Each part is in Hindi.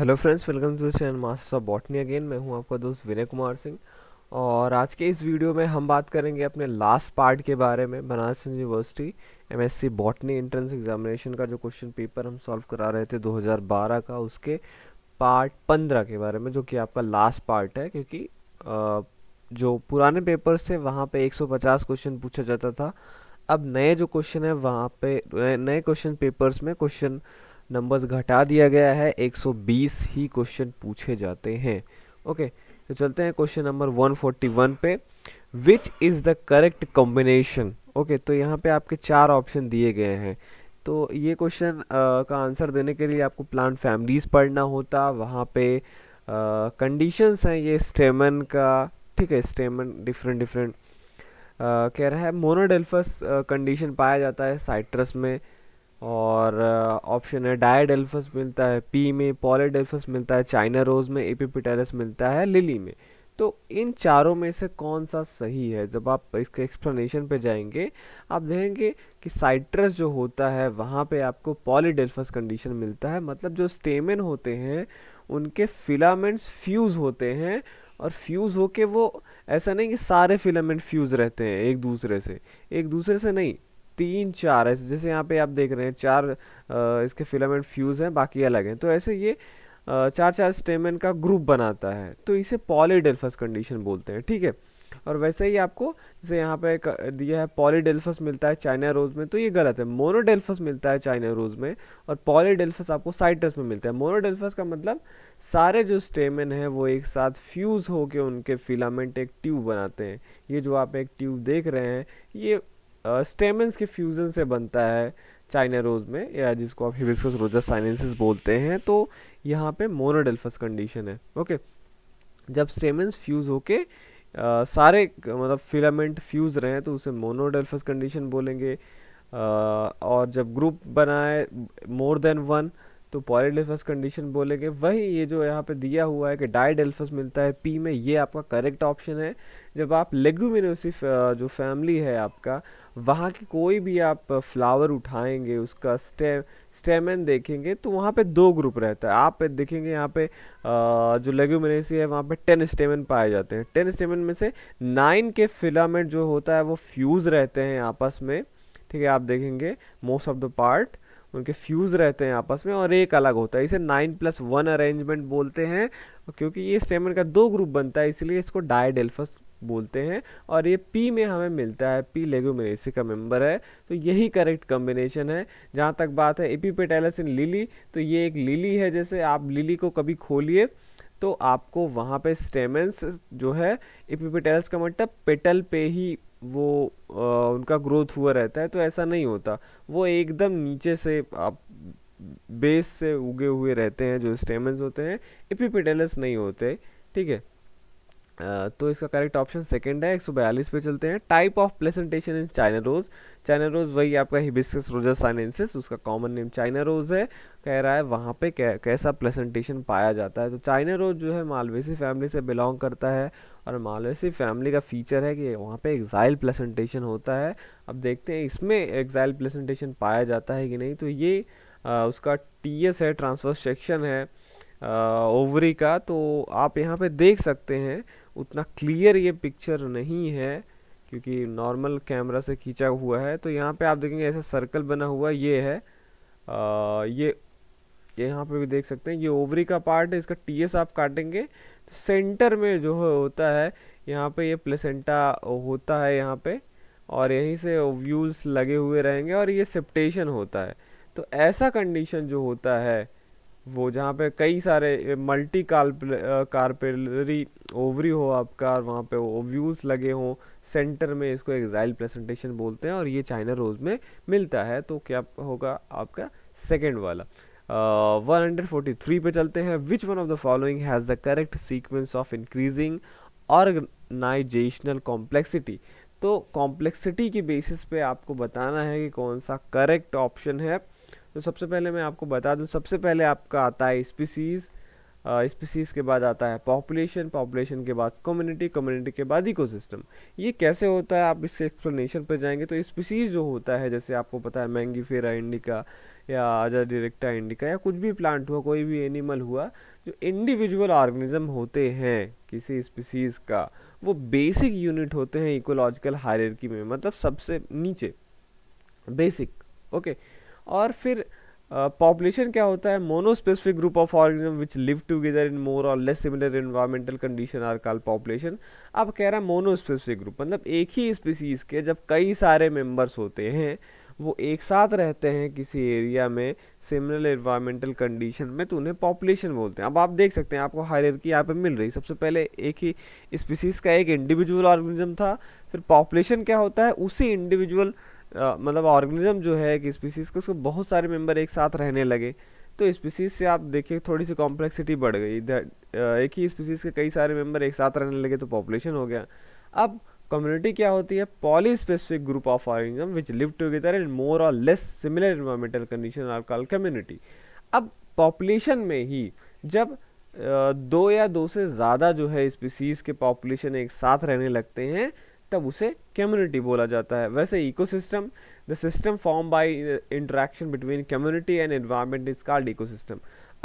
Hello friends welcome to channel masters of botany again मैं हूं आपका दोस्त विनय कुमार सिंह और आज के इस वीडियो में हम बात करेंगे अपने लास्ट पार्ट के बारे में Banaras university MSc botany entrance examination का जो क्वेश्चन पेपर हम सॉल्व करा रहे थे 2012 का उसके पार्ट पंद्रह के बारे में जो कि आपका लास्ट पार्ट है क्योंकि जो पुराने पेपर्स थे वहाँ पर एक क्वेश्चन पूछा जाता था अब नए जो क्वेश्चन है वहाँ पर नए क्वेश्चन पेपर्स में क्वेश्चन नंबर्स घटा दिया गया है 120 ही क्वेश्चन पूछे जाते हैं ओके तो चलते हैं क्वेश्चन नंबर 141 पे which is the correct combination okay तो यहाँ पे आपके चार ऑप्शन दिए गए हैं तो ये क्वेश्चन का आंसर देने के लिए आपको प्लांट फैमिलीज पढ़ना होता वहाँ पे कंडीशंस हैं ये स्टेमन का ठीक है स्टेमन डिफरेंट डिफरेंट कह रहा है मोनोडेल्फस कंडीशन पाया जाता है साइट्रस में और ऑप्शन uh, है डायडेल्फस मिलता है पी में पॉलीडेल्फस मिलता है चाइना रोज में एपीपिटेलस मिलता है लिली में तो इन चारों में से कौन सा सही है जब आप इसके एक्सप्लेनेशन पे जाएंगे आप देखेंगे कि साइट्रस जो होता है वहाँ पे आपको पॉलीडेल्फस कंडीशन मिलता है मतलब जो स्टेमिन होते हैं उनके फिलामेंट्स फ्यूज़ होते हैं और फ्यूज़ होके वो ऐसा नहीं कि सारे फिलामेंट फ्यूज़ रहते हैं एक दूसरे से एक दूसरे से नहीं तीन चार ऐसे जैसे यहाँ पे आप देख रहे हैं चार इसके फिलामेंट फ्यूज़ हैं बाकी अलग हैं तो ऐसे ये चार चार स्टेमन का ग्रुप बनाता है तो इसे पॉलीडेल्फस कंडीशन बोलते हैं ठीक है और वैसे ही आपको जैसे यहाँ पे दिया है पॉलीडेल्फस मिलता है चाइना रोज में तो ये गलत है मोनोडेल्फस मिलता है चाइना रोज में और पॉलीडेल्फस आपको साइटस में मिलता है मोनोडेल्फस का मतलब सारे जो स्टेमन है वो एक साथ फ्यूज़ होके उनके फिलामेंट एक ट्यूब बनाते हैं ये जो आप एक ट्यूब देख रहे हैं ये स्टेमेंस के फ्यूज़न से बनता है चाइना रोज़ में या जिसको आप हिबिस्कस रोजा साइनेंसिस बोलते हैं तो यहाँ पे मोनोडेल्फस कंडीशन है ओके जब स्टेमेंस फ्यूज़ होके आ, सारे मतलब फिलामेंट फ्यूज़ रहे हैं तो उसे मोनोडेल्फस कंडीशन बोलेंगे आ, और जब ग्रुप बनाए मोर देन वन तो पॉलीडेल्फस कंडीशन बोलेंगे वही ये जो यहाँ पे दिया हुआ है कि डाइडेल्फस मिलता है पी में ये आपका करेक्ट ऑप्शन है जब आप लेगुमिनोसी जो फैमिली है आपका वहाँ के कोई भी आप फ्लावर उठाएंगे उसका स्टे स्टेमन देखेंगे तो वहाँ पे दो ग्रुप रहता है आप देखेंगे यहाँ पे जो लेग्यूमिनेसी है वहाँ पे टेन स्टेमन पाए जाते हैं टेन स्टेमन में से नाइन के फिलामेंट जो होता है वो फ्यूज़ रहते हैं आपस में ठीक है आप देखेंगे मोस्ट ऑफ द पार्ट उनके फ्यूज़ रहते हैं आपस में और एक अलग होता है इसे नाइन प्लस वन अरेंजमेंट बोलते हैं क्योंकि ये स्टेमन का दो ग्रुप बनता है इसलिए इसको डायडेल्फस बोलते हैं और ये पी में हमें मिलता है पी लेगोमेसी का मेंबर है तो यही करेक्ट कॉम्बिनेशन है जहाँ तक बात है एपीपेटेलस इन लिली तो ये एक लिली है जैसे आप लिली को कभी खोलिए तो आपको वहाँ पे स्टेमेंस जो है एपीपेटेलस का मतलब पेटल पे ही वो आ, उनका ग्रोथ हुआ रहता है तो ऐसा नहीं होता वो एकदम नीचे से आप बेस से उगे हुए रहते हैं जो स्टेमेंस होते हैं एपीपेटेलस नहीं होते ठीक है तो इसका करेक्ट ऑप्शन सेकंड है 142 पे चलते हैं type of placentation in China rose China rose वही आपका हिबिस्कस रोजा साइनेंसिस उसका कॉमन नेम चाइना रोज है कह रहा है वहाँ पे कै, कैसा प्लेसेंटेशन पाया जाता है तो चाइना रोज जो है मालवेसी फैमिली से बिलोंग करता है और मालवेसी फैमिली का फीचर है कि वहाँ पे एग्जाइल प्लेसेंटेशन होता है अब देखते हैं इसमें एग्जाइल प्लेसेंटेशन पाया जाता है कि नहीं तो ये आ, उसका टी है ट्रांसफर सेक्शन है ओवरी का तो आप यहाँ पर देख सकते हैं उतना क्लियर ये पिक्चर नहीं है क्योंकि नॉर्मल कैमरा से खींचा हुआ है तो यहाँ पे आप देखेंगे ऐसा सर्कल बना हुआ ये है आ, ये यहाँ पे भी देख सकते हैं ये ओवरी का पार्ट है इसका टीएस आप काटेंगे तो सेंटर में जो होता है यहाँ पे ये प्लेसेंटा होता है यहाँ पे और यहीं से व्यूज़ लगे हुए रहेंगे और ये सेप्टेशन होता है तो ऐसा कंडीशन जो होता है वो जहाँ पे कई सारे मल्टी कार्पेलरी ओवरी हो आपका और वहाँ पे ओव्यूज लगे हों सेंटर में इसको एग्जाइल प्रेजेंटेशन बोलते हैं और ये चाइना रोज में मिलता है तो क्या होगा आपका सेकेंड वाला वन हंड्रेड फोर्टी थ्री पे चलते हैं which one of the following has the correct sequence of increasing organisational complexity तो कॉम्प्लेक्सिटी के बेसिस पे आपको बताना है कि कौन सा करेक्ट ऑप्शन है तो सबसे पहले मैं आपको बता दूं सबसे पहले आपका आता है स्पीसीज़ स्पीसीज़ के बाद आता है पॉपुलेशन पॉपुलेशन के बाद कम्युनिटी कम्युनिटी के बाद इकोसिस्टम ये कैसे होता है आप इसके एक्सप्लेनेशन पर जाएंगे तो स्पीसीज़ जो होता है जैसे आपको पता है मैंगी फेरा इंडिका या आजा डिरेक्टा इंडिका या कुछ भी प्लांट हुआ कोई भी एनिमल हुआ जो इंडिविजुअल ऑर्गेनिज्म होते हैं किसी स्पीसीज़ का वो बेसिक यूनिट होते हैं इकोलॉजिकल हायरकी में मतलब सबसे नीचे बेसिक ओके okay. और फिर पॉपुलेशन uh, क्या होता है monospecific group of organism which live together in more और less similar environmental condition are call population अब कह रहा है मोनोस्पेसिफिक ग्रुप मतलब एक ही स्पीसीज़ के जब कई सारे मेंबर्स होते हैं वो एक साथ रहते हैं किसी एरिया में सिमिलर इन्वायरमेंटल कंडीशन में तो उन्हें पॉपुलेशन बोलते हैं अब आप देख सकते हैं आपको की यहाँ पर मिल रही सबसे पहले एक ही स्पीसीज़ का एक इंडिविजुअल ऑर्गेनिज्म था फिर पॉपुलेशन क्या होता है उसी इंडिविजुअल मतलब ऑर्गेनिज्म जो है एक स्पीसीज़ का उसको बहुत सारे मेंबर एक साथ रहने लगे तो स्पीसीज़ से आप देखिए थोड़ी सी कॉम्प्लेक्सिटी बढ़ गई एक ही स्पीसीज़ के कई सारे मेंबर एक साथ रहने लगे तो पॉपुलेशन हो गया अब कम्युनिटी क्या होती है poly specific group of organism which live together in more और less similar environmental condition are call community अब पॉपुलेशन में ही जब दो या दो से ज़्यादा जो है स्पीसीज़ के पॉपुलेशन एक साथ रहने लगते हैं तब उसे कम्युनिटी बोला जाता है वैसे ecosystem the system form by interaction between community and environment is called ecosystem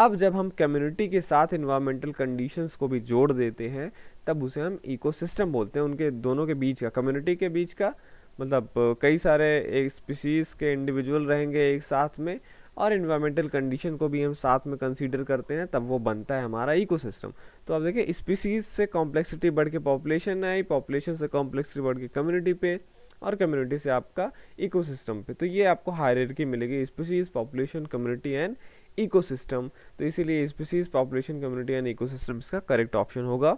अब जब हम कम्युनिटी के साथ इन्वायरमेंटल कंडीशंस को भी जोड़ देते हैं तब उसे हम इकोसिस्टम बोलते हैं उनके दोनों के बीच का कम्युनिटी के बीच का मतलब कई सारे एक स्पीशीज़ के इंडिविजुअल रहेंगे एक साथ में और इन्वायरमेंटल कंडीशन को भी हम साथ में कंसीडर करते हैं तब वो बनता है हमारा इकोसिस्टम तो अब देखिए स्पीसीज से कॉम्प्लेक्सिटी बढ़ के पॉपुलेशन आई पॉपुलेशन से कॉम्प्लेक्सिटी बढ़ के कम्युनिटी पे और कम्युनिटी से आपका इकोसिस्टम पे तो ये आपको हायर की मिलेगी species population community and ecosystem तो इसीलिए species population community and ecosystem इसका करेक्ट ऑप्शन होगा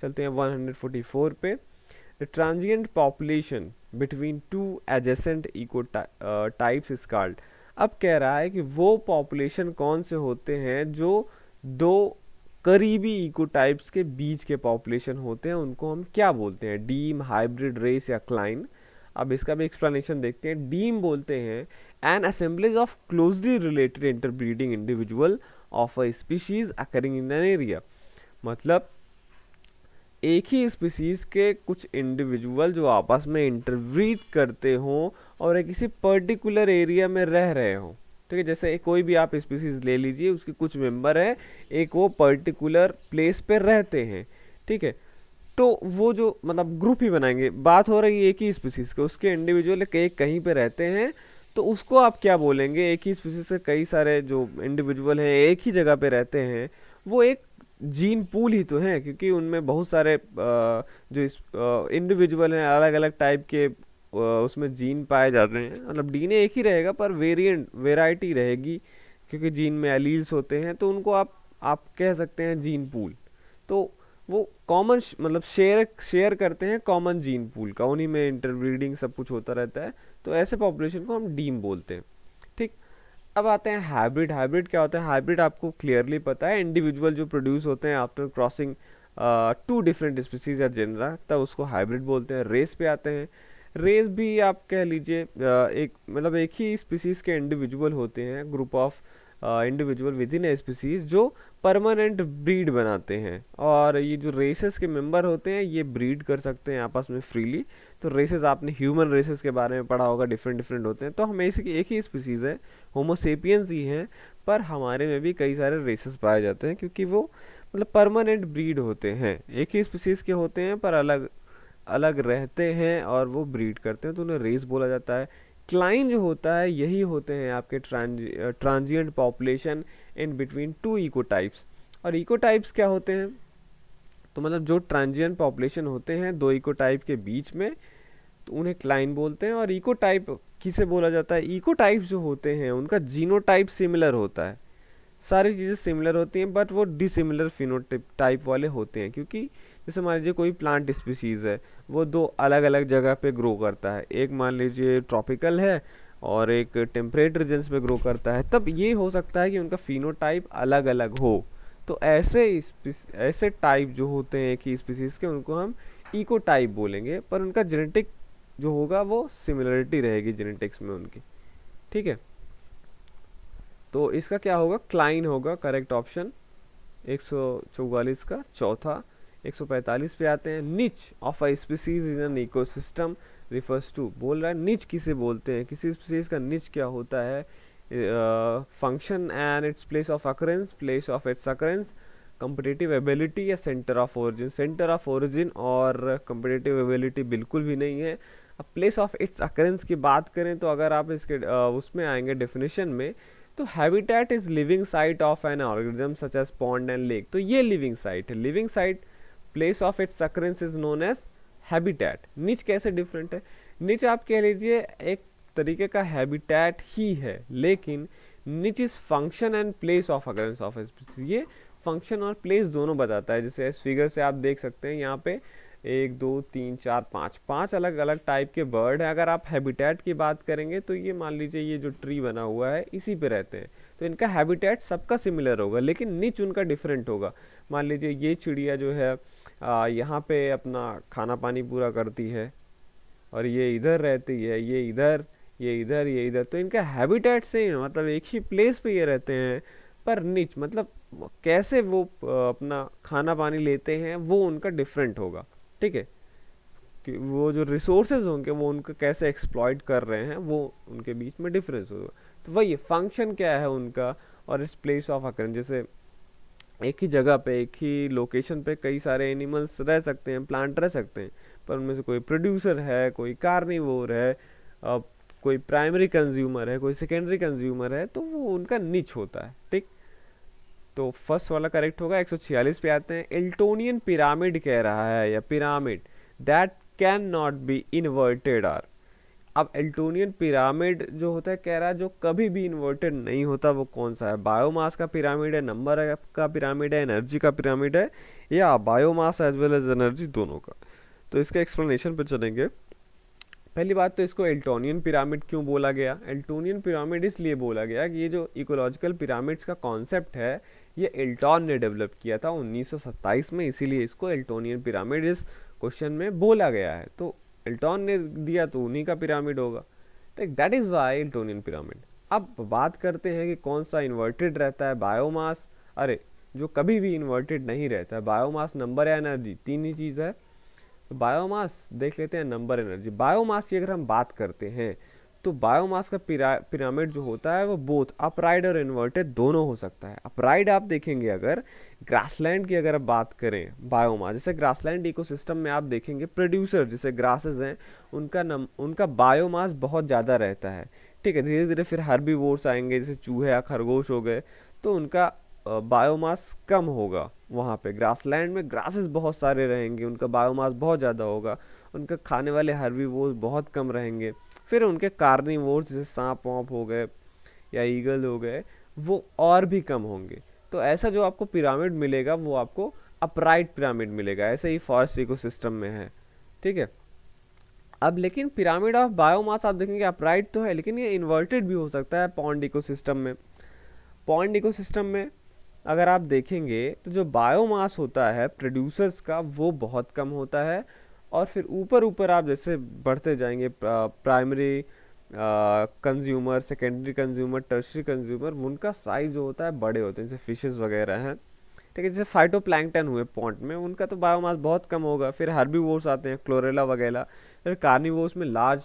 चलते हैं 144 पे the transient population between two adjacent ecotypes is called अब कह रहा है कि वो पॉपुलेशन कौन से होते हैं जो दो करीबी इको टाइप्स के बीच के पॉपुलेशन होते हैं उनको हम क्या बोलते हैं डीम हाइब्रिड रेस या क्लाइन अब इसका भी एक्सप्लेनेशन देखते हैं डीम बोलते हैं an assemblage of closely related interbreeding individual of a species occurring in an area मतलब एक ही स्पीसीज के कुछ इंडिविजुअल जो आपस में इंटरव्रीत करते हों और एक किसी पर्टिकुलर एरिया में रह रहे हों ठीक है जैसे कोई भी आप स्पीसीज ले लीजिए उसके कुछ मेंबर हैं एक वो पर्टिकुलर प्लेस पे रहते हैं ठीक है तो वो जो मतलब ग्रुप ही बनाएंगे बात हो रही है एक ही स्पीसीज के उसके इंडिविजुअल एक कहीं पर रहते हैं तो उसको आप क्या बोलेंगे एक ही स्पीसीज के कई सारे जो इंडिविजुअल हैं एक ही जगह पर रहते हैं वो एक जीन पूल ही तो हैं क्योंकि उनमें बहुत सारे जो इस इंडिविजुअल हैं अलग अलग टाइप के उसमें जीन पाए जाते हैं मतलब डीएनए एक ही रहेगा पर वेरिएंट वेराइटी रहेगी क्योंकि जीन में अलील्स होते हैं तो उनको आप आप कह सकते हैं जीन पूल तो वो कॉमन मतलब शेयर शेयर करते हैं कॉमन जीन पूल का उन्हीं में इंटरब्रीडिंग सब कुछ होता रहता है तो ऐसे पॉपुलेशन को हम डीम बोलते हैं ठीक अब आते हैं हाइब्रिड हाइब्रिड क्या होता है हाइब्रिड आपको क्लियरली पता है इंडिविजुअल जो प्रोड्यूस होते हैं after crossing two different species या जेनरा तब उसको हाइब्रिड बोलते हैं रेस पे आते हैं रेस भी आप कह लीजिए uh, एक मतलब एक ही स्पीसीज के इंडिविजुअल होते हैं group of individual within a species जो परमानेंट ब्रीड बनाते हैं और ये जो रेसेस के मेंबर होते हैं ये ब्रीड कर सकते हैं आपस में फ्रीली तो रेसेस आपने ह्यूमन रेसेस के बारे में पढ़ा होगा डिफरेंट डिफरेंट होते हैं तो हमें इसकी एक ही स्पीसीज़ है होमोसेपियंस ही हैं पर हमारे में भी कई सारे रेसेस पाए जाते हैं क्योंकि वो मतलब परमानेंट ब्रीड होते हैं एक ही स्पीसीज़ के होते हैं पर अलग अलग रहते हैं और वो ब्रीड करते हैं तो उन्हें रेस बोला जाता है क्लाइन जो होता है यही होते हैं आपके trans transient population in between two ecotypes और इको टाइप्स क्या होते हैं तो मतलब जो ट्रांजियन पॉपुलेशन होते हैं दो इको टाइप के बीच में तो उन्हें क्लाइन बोलते हैं और इको टाइप किसे बोला जाता है इको टाइप जो होते हैं उनका जीनो टाइप सिमिलर होता है सारी चीज़ें सिमिलर होती हैं बट वो डिसिमिलर फिनो टाइप वाले होते हैं क्योंकि जैसे मान लीजिए कोई प्लांट स्पीसीज़ है वो दो अलग अलग जगह पे ग्रो करता है एक मान लीजिए ट्रॉपिकल है और एक टेम्परेट रीजन्स में ग्रो करता है तब ये हो सकता है कि उनका फिनोटाइप अलग अलग हो तो ऐसे ऐसे टाइप जो होते हैं कि स्पीसीज़ के उनको हम इको टाइप बोलेंगे पर उनका जेनेटिक जो होगा वो सिमिलरिटी रहेगी जेनेटिक्स में उनकी ठीक है तो इसका क्या होगा क्लाइन होगा करेक्ट ऑप्शन एक का चौथा 145 पे आते हैं niche of a species in an ecosystem refers to बोल रहा है निच किसे बोलते हैं किसी स्पीसीज का निच क्या होता है function and its place of occurrence place of its occurrence competitive ability या centre of origin centre of origin और कम्पिटेटिव एबिलिटी बिल्कुल भी नहीं है अब प्लेस ऑफ इट्स अकरेंस की बात करें तो अगर आप इसके उसमें आएंगे डेफिनेशन में तो habitat is living site of an organism such as pond and lake तो ये लिविंग साइट है living site place of its occurrence is known as habitat niche कैसे डिफरेंट है निच आप कह लीजिए एक तरीके का हैबिटेट ही है लेकिन niche is function and place of occurrence of species ये फंक्शन और प्लेस दोनों बताता है जैसे इस फिगर से आप देख सकते हैं यहाँ पे एक दो तीन चार पाँच पाँच अलग अलग टाइप के बर्ड हैं अगर आप हैबिटेट की बात करेंगे तो ये मान लीजिए ये जो ट्री बना हुआ है इसी पे रहते हैं तो इनका हैबिटेट सबका सिमिलर होगा लेकिन निच उनका डिफरेंट होगा मान लीजिए ये चिड़िया जो है यहाँ पे अपना खाना पानी पूरा करती है और ये इधर रहती है ये इधर ये इधर ये इधर तो इनका हैबिटेट सेम है मतलब एक ही प्लेस पे ये रहते हैं पर नीच मतलब कैसे वो अपना खाना पानी लेते हैं वो उनका डिफरेंट होगा ठीक है कि वो जो रिसोर्सेज होंगे वो उनको कैसे एक्सप्लॉयट कर रहे हैं वो उनके बीच में डिफरेंस होगा तो वही फंक्शन क्या है उनका और इस प्लेस ऑफ अकरेंस जैसे एक ही जगह पे एक ही लोकेशन पे कई सारे एनिमल्स रह सकते हैं प्लांट रह सकते हैं पर उनमें से कोई प्रोड्यूसर है कोई कार्निवोर है कोई प्राइमरी कंज्यूमर है कोई सेकेंडरी कंज्यूमर है तो वो उनका निच होता है ठीक तो फर्स्ट वाला करेक्ट होगा 146 पे आते हैं एल्टोनियन पिरामिड कह रहा है या pyramid that can not be inverted are अब एल्टोनियन पिरामिड जो होता है कह रहा है जो कभी भी इन्वर्टेड नहीं होता वो कौन सा है बायोमास का पिरामिड है नंबर का पिरामिड है एनर्जी का पिरामिड है या biomass as well as energy दोनों का तो इसके एक्सप्लेनेशन पर चलेंगे पहली बात तो इसको एल्टोनियन पिरामिड क्यों बोला गया एल्टोनियन पिरामिड इसलिए बोला गया कि ये जो इकोलॉजिकल पिरामिड्स का कॉन्सेप्ट है ये एल्टॉन ने डेवलप किया था 1927 में इसीलिए इसको एल्टोनियन पिरामिड इस क्वेश्चन में बोला गया है तो एल्टॉन ने दिया तो उन्हीं का पिरामिड होगा तो that is why Eltonian pyramid अब बात करते हैं कि कौन सा इन्वर्टेड रहता है बायोमास अरे जो कभी भी इन्वर्टेड नहीं रहता है बायोमास नंबर या एनर्जी तीन ही चीज़ है तो बायोमास देख लेते हैं नंबर एनर्जी बायोमास की अगर हम बात करते हैं तो बायोमास का पिरामिड जो होता है वो बोथ अपराइड और इन्वर्टेड दोनों हो सकता है अपराइड आप देखेंगे अगर ग्रासलैंड की अगर आप बात करें बायोमास जैसे ग्रासलैंड इकोसिस्टम में आप देखेंगे प्रोड्यूसर जैसे ग्रासेस हैं उनका नम उनका बायोमास बहुत ज़्यादा रहता है ठीक है धीरे धीरे फिर हर्बीवोर्स आएंगे जैसे चूहे या खरगोश हो गए तो उनका बायोमास कम होगा वहाँ पे ग्रासलैंड में ग्रासेस बहुत सारे रहेंगे उनका बायोमास बहुत ज़्यादा होगा उनका खाने वाले हर्बीवोर्स बहुत कम रहेंगे फिर उनके कार्निवोर्स जैसे सांप वाँप हो गए या ईगल हो गए वो और भी कम होंगे तो ऐसा जो आपको पिरामिड मिलेगा वो आपको अपराइट पिरामिड मिलेगा ऐसे ही फॉरेस्ट सिस्टम में है ठीक है अब लेकिन पिरामिड ऑफ बायोमास आप देखेंगे अपराइट तो है लेकिन ये इन्वर्टेड भी हो सकता है पॉन्ड सिस्टम में पॉन्ड सिस्टम में अगर आप देखेंगे तो जो बायोमास होता है प्रोड्यूसर्स का वो बहुत कम होता है और फिर ऊपर ऊपर आप जैसे बढ़ते जाएंगे primary consumer secondary consumer tertiary consumer उनका साइज जो होता है बड़े होते हैं जैसे फिशेस वगैरह हैं ठीक है जैसे फाइटो हुए पॉन्ट में उनका तो बायोमास बहुत कम होगा फिर वोस आते हैं क्लोरेला वगैरह फिर कार्निवोर्स में लार्ज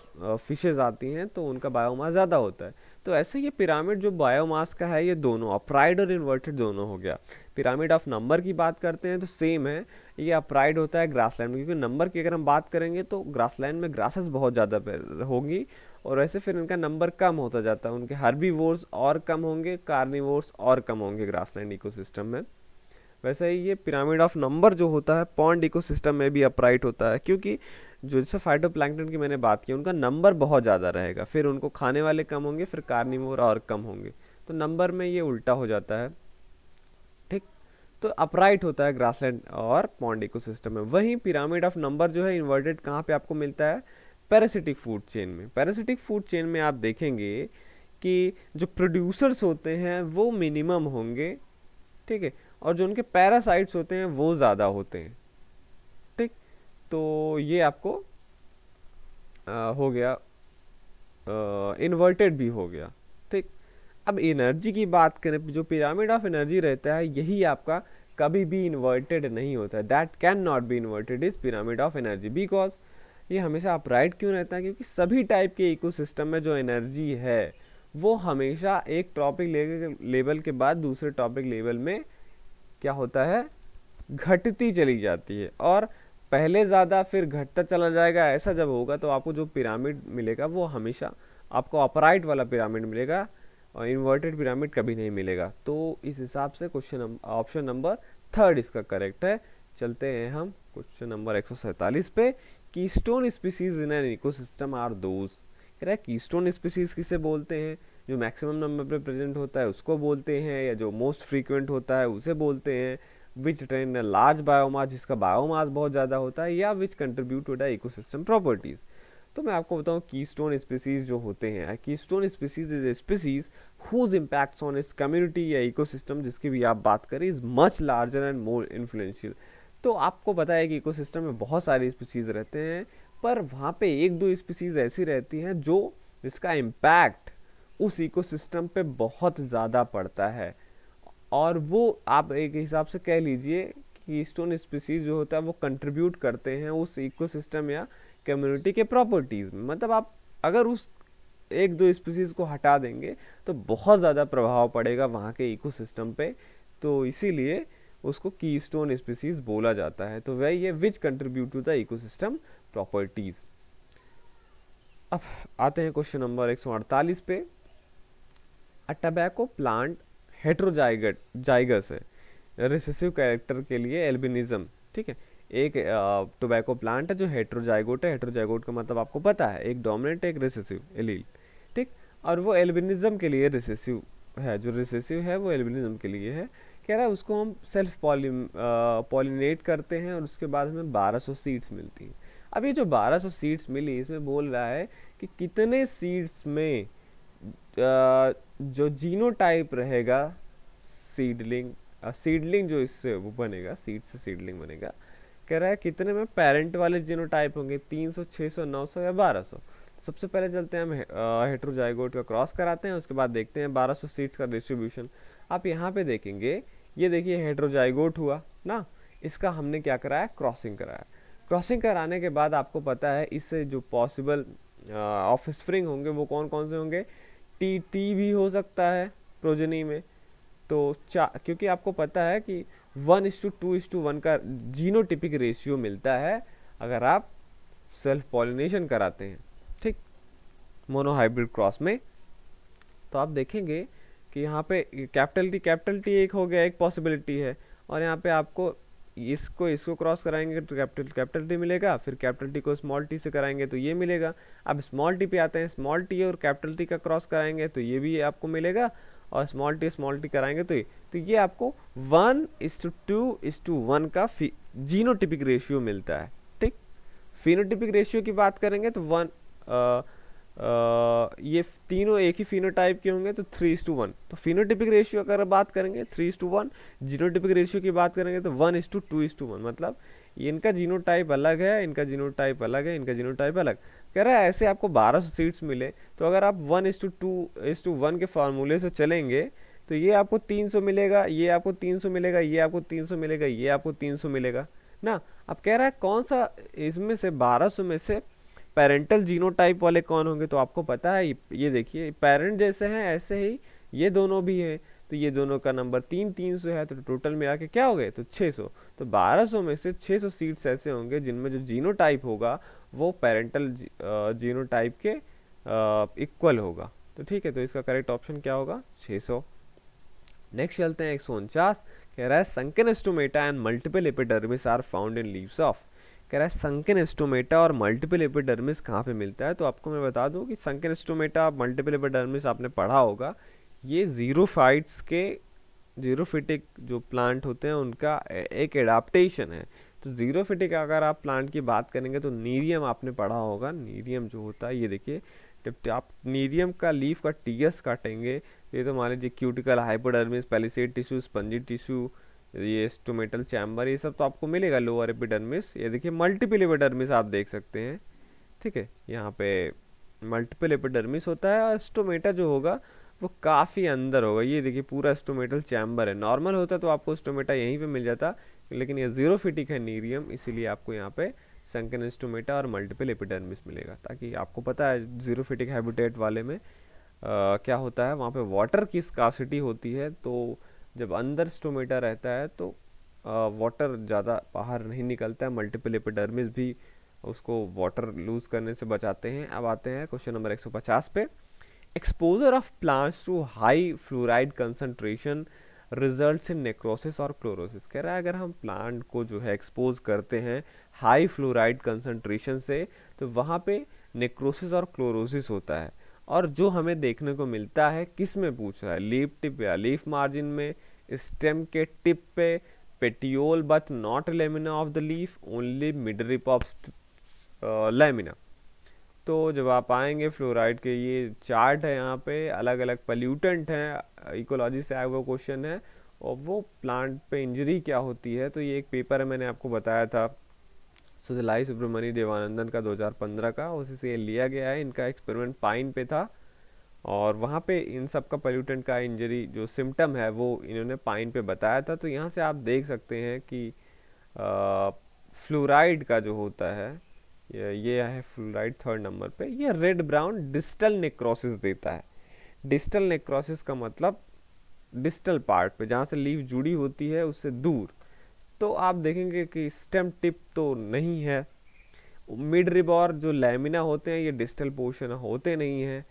फिशेज आती हैं तो उनका बायोमास ज़्यादा होता है तो ऐसे ये पिरामिड जो बायोमास का है ये दोनों अपराइड और इन्वर्टेड दोनों हो गया पिरामिड ऑफ नंबर की बात करते हैं तो सेम है ये अपराइड होता है ग्रासलैंड में क्योंकि नंबर की अगर हम बात करेंगे तो ग्रासलैंड में ग्रासेस बहुत ज़्यादा होगी और ऐसे फिर इनका नंबर कम होता जाता है उनके वोर्स और कम होंगे कार्निवोर्स और कम होंगे इको सिस्टम में वैसे ही ये पिरामिड ऑफ नंबर जो होता है पॉन्ड इकोसिस्टम में भी अपराइट होता है क्योंकि जो जैसे फाइटोप्लैंकटन की मैंने बात की उनका नंबर बहुत ज़्यादा रहेगा फिर उनको खाने वाले कम होंगे फिर कार्निवोर और कम होंगे तो नंबर में ये उल्टा हो जाता है ठीक तो अपराइट होता है ग्रासलैंड और पॉन्ड सिस्टम में वहीं पिरामिड ऑफ नंबर जो है इन्वर्टेड कहाँ पर आपको मिलता है पैरासिटिक फूड चेन में पैरासिटिक फूड चेन में आप देखेंगे कि जो प्रोड्यूसर्स होते हैं वो मिनिमम होंगे ठीक है और जो उनके पैरासाइट्स होते हैं वो ज़्यादा होते हैं तो ये आपको आ, हो गया इन्वर्टेड भी हो गया ठीक अब एनर्जी की बात करें जो पिरामिड ऑफ एनर्जी रहता है यही आपका कभी भी इन्वर्टेड नहीं होता है that can not be inverted is pyramid of energy because ये हमेशा अपराइट क्यों रहता है क्योंकि सभी टाइप के इकोसिस्टम में जो एनर्जी है वो हमेशा एक टॉपिक लेवल के बाद दूसरे टॉपिक लेवल में क्या होता है घटती चली जाती है और पहले ज़्यादा फिर घटता चला जाएगा ऐसा जब होगा तो आपको जो पिरामिड मिलेगा वो हमेशा आपको अपराइट वाला पिरामिड मिलेगा और इन्वर्टेड पिरामिड कभी नहीं मिलेगा तो इस हिसाब से क्वेश्चन ऑप्शन नंबर थर्ड इसका करेक्ट है चलते हैं हम क्वेश्चन नंबर एक पे keystone species in an ecosystem are those कह रहा है की स्टोन स्पीसीज किसे बोलते हैं जो मैक्सिमम नंबर पे प्रेजेंट होता है उसको बोलते हैं या जो मोस्ट फ्रीक्वेंट होता है उसे बोलते हैं विच ट्रेन लार्ज बायोमास जिसका बायोमास बहुत ज़्यादा होता है या which contribute to the ecosystem properties तो मैं आपको बताऊँ की स्टोन स्पीसीज जो होते हैं keystone species is species whose impacts on इस कम्युनिटी या सिस्टम जिसकी भी आप बात करें is much larger and more influential तो आपको पता है कि सिस्टम में बहुत सारी स्पीसीज रहते हैं पर वहाँ पे एक दो स्पीसीज ऐसी रहती हैं जो जिसका इम्पैक्ट उस इकोसिस्टम पे बहुत ज़्यादा पड़ता है और वो आप एक हिसाब से कह लीजिए कि स्टोन स्पीसीज जो होता है वो कंट्रीब्यूट करते हैं उस इकोसिस्टम या कम्युनिटी के प्रॉपर्टीज़ में मतलब आप अगर उस एक दो स्पीसीज़ को हटा देंगे तो बहुत ज़्यादा प्रभाव पड़ेगा वहाँ के इकोसिस्टम पे तो इसीलिए उसको की स्टोन स्पीसीज बोला जाता है तो वह ये which contribute to the system properties अब आते हैं क्वेश्चन नंबर 148 पे अ टबैको प्लांट हेट्रोजाइगट जाइगस है रिसेसिव कैरेक्टर के लिए एल्बिनिज्म ठीक है एक टोबैको प्लांट है जो हेट्रोजाइगोट है हेट्रोजाइगोट का मतलब आपको पता है एक डोमिनेंट एक रिसेसिव एलील ठीक और वो एल्बिनिज़म के लिए रिसेसिव है जो रिसेसिव है वो एल्बिनिज़म के लिए है कह रहा है उसको हम सेल्फ पॉली पॉलिनेट करते हैं और उसके बाद हमें 1200 सीड्स मिलती हैं अब ये जो 1200 सीड्स मिली इसमें बोल रहा है कि कितने सीड्स में जो जीनो टाइप रहेगा सीडलिंग सीडलिंग जो इससे वो बनेगा सीड से सीडलिंग बनेगा कह रहा है कितने में पेरेंट वाले जीनो टाइप होंगे 300 600 900 या 1200 सबसे पहले चलते हैं हम हेट्रोजाइगोट का क्रॉस कराते हैं उसके बाद देखते हैं 1200 सीड्स का डिस्ट्रीब्यूशन आप यहाँ पे देखेंगे ये देखिए हेट्रोजाइगोट हुआ ना इसका हमने क्या कराया क्रॉसिंग कराया क्रॉसिंग कराने के बाद आपको पता है इससे जो पॉसिबल ऑफ स्प्रिंग होंगे वो कौन कौन से होंगे टी टी भी हो सकता है प्रोजनी में तो चा क्योंकि आपको पता है कि one is to two is to one का जीनोटिपिक रेशियो मिलता है अगर आप सेल्फ पॉलिनेशन कराते हैं ठीक मोनोहाइब्रिड क्रॉस में तो आप देखेंगे कि यहाँ पे कैपिटल टी कैपिटल टी एक हो गया एक पॉसिबिलिटी है और यहाँ पे आपको इसको इसको क्रॉस कराएंगे तो कैपिटल कैपिटल टी मिलेगा फिर कैपिटल टी को स्मॉल टी से कराएंगे तो ये मिलेगा अब स्मॉल टी पे आते हैं स्मॉल टी और कैपिटल टी का क्रॉस कराएंगे तो ये भी आपको मिलेगा और स्मॉल टी स्मॉल टी कराएंगे तो ये तो ये आपको one is to two is to one का जीनोटिपिक रेशियो मिलता है ठीक फिनोटिपिक रेशियो की बात करेंगे तो वन ये तीनों एक ही फिनोटाइप के होंगे तो थ्री टू वन तो फिनोटिपिक रेशियो अगर बात करेंगे three to one genotypic ratio की बात करेंगे तो one is to two is to one मतलब इनका जीनोटाइप अलग है इनका जीनोटाइप अलग है इनका जीनोटाइप अलग कह रहा है ऐसे आपको 1200 सीट्स मिले तो अगर आप one is to two is to one के फार्मूले से चलेंगे तो ये आपको 300 मिलेगा ये आपको 300 मिलेगा ये आपको 300 मिलेगा ये आपको 300 मिलेगा ना अब कह रहा है कौन सा इसमें से 1200 में से पेरेंटल जीनोटाइप वाले कौन होंगे तो आपको पता है ये देखिए पेरेंट जैसे हैं ऐसे ही ये दोनों भी हैं तो ये दोनों का नंबर तीन तीन सौ है तो टोटल मिला के क्या हो गए तो 600 तो 1200 में से 600 सीट्स ऐसे होंगे जिनमें जो जीनोटाइप होगा वो पेरेंटल जी, जीनोटाइप के इक्वल होगा तो ठीक है तो इसका करेक्ट ऑप्शन क्या होगा 600 नेक्स्ट चलते हैं एक कह रहा है sunken stomata and multiple epidermis are found in leaves of कह रहा है संकन एस्टोमेटा और मल्टीपल एपिडर्मिस कहाँ पे मिलता है तो आपको मैं बता दूँ कि संकन एस्टोमेटा मल्टीपल एपिडर्मिस आपने पढ़ा होगा ये जीरो फाइट्स के जीरोफिटिक जो प्लांट होते हैं उनका एक एडाप्टेशन है तो ज़ीरो फिटिक अगर आप प्लांट की बात करेंगे तो नीरियम आपने पढ़ा होगा नीरियम जो होता है ये देखिए जब आप नीरियम का लीफ का टीएस काटेंगे ये तो मान लीजिए cuticle hypodermis palisade tissue spongy tissue ये स्टोमेटल चैम्बर ये सब तो आपको मिलेगा लोअर एपिडर्मिस ये देखिए मल्टीपल एपिडर्मिस आप देख सकते हैं ठीक है यहाँ पे मल्टीपल एपिडर्मिस होता है और स्टोमेटा जो होगा वो काफ़ी अंदर होगा ये देखिए पूरा स्टोमेटल चैम्बर है नॉर्मल होता तो आपको स्टोमेटा यहीं पर मिल जाता लेकिन ये जीरो फिटिक है नीरियम इसीलिए आपको यहाँ पे संकन स्टोमेटा और मल्टीपल एपिडर्मिस मिलेगा ताकि आपको पता है जीरो फिटिक हैबिटेट वाले में आ, क्या होता है वहाँ पे वाटर की स्कासिटी होती है तो जब अंदर स्टोमेटा रहता है तो वाटर ज़्यादा बाहर नहीं निकलता है मल्टीपल एपिडर्मिस भी उसको वाटर लूज करने से बचाते हैं अब आते हैं क्वेश्चन नंबर 150 पे exposure of plants to high fluoride concentration result in necrosis और क्लोरोसिस कह रहा है अगर हम प्लांट को जो है एक्सपोज करते हैं हाई फ्लोराइड कंसनट्रेशन से तो वहाँ पे नेक्रोसिस और क्लोरोसिस होता है और जो हमें देखने को मिलता है किस में पूछ रहा है लीफ टिप या लीफ मार्जिन में स्टेम के टिप पे petiole but not lamina of the leaf only midrib of lamina तो जब आप आएंगे फ्लोराइड के ये चार्ट है यहाँ पे अलग अलग पल्यूटेंट हैं इकोलॉजी से आया हुए क्वेश्चन है और वो प्लांट पे इंजरी क्या होती है तो ये एक पेपर है मैंने आपको बताया था सुजलाई सुब्रमण्य देवानंदन का 2015 का उसी से लिया गया है इनका एक्सपेरिमेंट पाइन पे था और वहाँ पे इन सब का पल्यूटेंट का इंजरी जो सिम्टम है वो इन्होंने पाइन पे बताया था तो यहाँ से आप देख सकते हैं कि फ्लोराइड का जो होता है ये है फ्लोराइड थर्ड नंबर पे ये रेड ब्राउन डिस्टल नेक्रोसिस देता है डिस्टल नेक्रोसिस का मतलब डिस्टल पार्ट पे जहाँ से लीव जुड़ी होती है उससे दूर तो आप देखेंगे कि स्टेम टिप तो नहीं है मिड रिब और जो लेमिना होते हैं ये डिस्टल पोर्शन होते नहीं हैं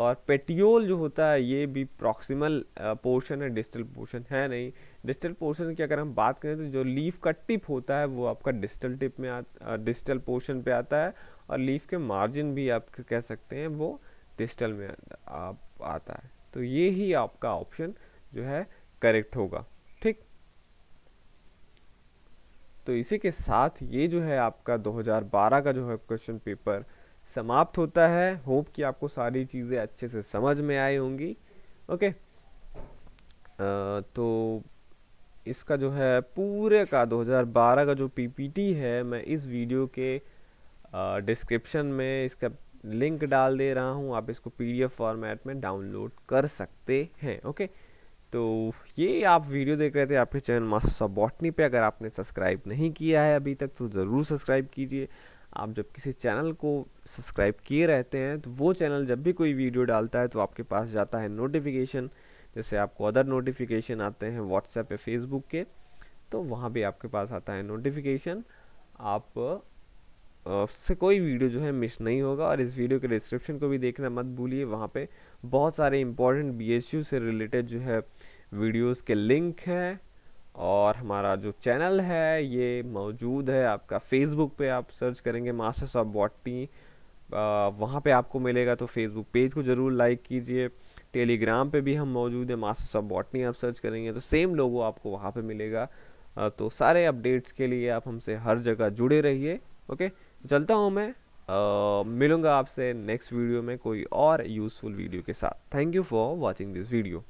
और पेटियोल जो होता है ये भी प्रॉक्सिमल पोर्शन है डिस्टल पोर्शन है नहीं डिस्टल पोर्शन की अगर हम बात करें तो जो लीफ का टिप होता है वो आपका डिस्टल टिप में आ डिस्टल पोर्शन पे आता है और लीफ के मार्जिन भी आप कह सकते हैं वो डिस्टल में आप आता है तो ये ही आपका ऑप्शन जो है करेक्ट होगा तो इसी के साथ ये जो है आपका 2012 का जो है क्वेश्चन पेपर समाप्त होता है होप कि आपको सारी चीज़ें अच्छे से समझ में आई होंगी ओके तो इसका जो है पूरे का 2012 का जो पीपीटी है मैं इस वीडियो के डिस्क्रिप्शन में इसका लिंक डाल दे रहा हूँ आप इसको पीडीएफ फॉर्मेट में डाउनलोड कर सकते हैं ओके तो ये आप वीडियो देख रहे थे आपके चैनल मास्टर बॉटनी पे अगर आपने सब्सक्राइब नहीं किया है अभी तक तो ज़रूर सब्सक्राइब कीजिए आप जब किसी चैनल को सब्सक्राइब किए रहते हैं तो वो चैनल जब भी कोई वीडियो डालता है तो आपके पास जाता है नोटिफिकेशन जैसे आपको अदर नोटिफिकेशन आते हैं व्हाट्सएप या फेसबुक के तो वहाँ भी आपके पास आता है नोटिफिकेशन आप से कोई वीडियो जो है मिस नहीं होगा और इस वीडियो के डिस्क्रिप्शन को भी देखना मत भूलिए वहाँ पे बहुत सारे इम्पोर्टेंट बी से रिलेटेड जो है वीडियोस के लिंक हैं और हमारा जो चैनल है ये मौजूद है आपका फेसबुक पे आप सर्च करेंगे मास्टर्स ऑफ बॉटनी वहाँ पे आपको मिलेगा तो फेसबुक पेज को ज़रूर लाइक कीजिए टेलीग्राम पे भी हम मौजूद हैं मास्टर्स ऑफ बॉटनी आप सर्च करेंगे तो सेम लोगो आपको वहाँ पर मिलेगा तो सारे अपडेट्स के लिए आप हमसे हर जगह जुड़े रहिए ओके चलता हूँ मैं मिलूँगा मिलूंगा आपसे नेक्स्ट वीडियो में कोई और यूज़फुल वीडियो के साथ thank you for watching this video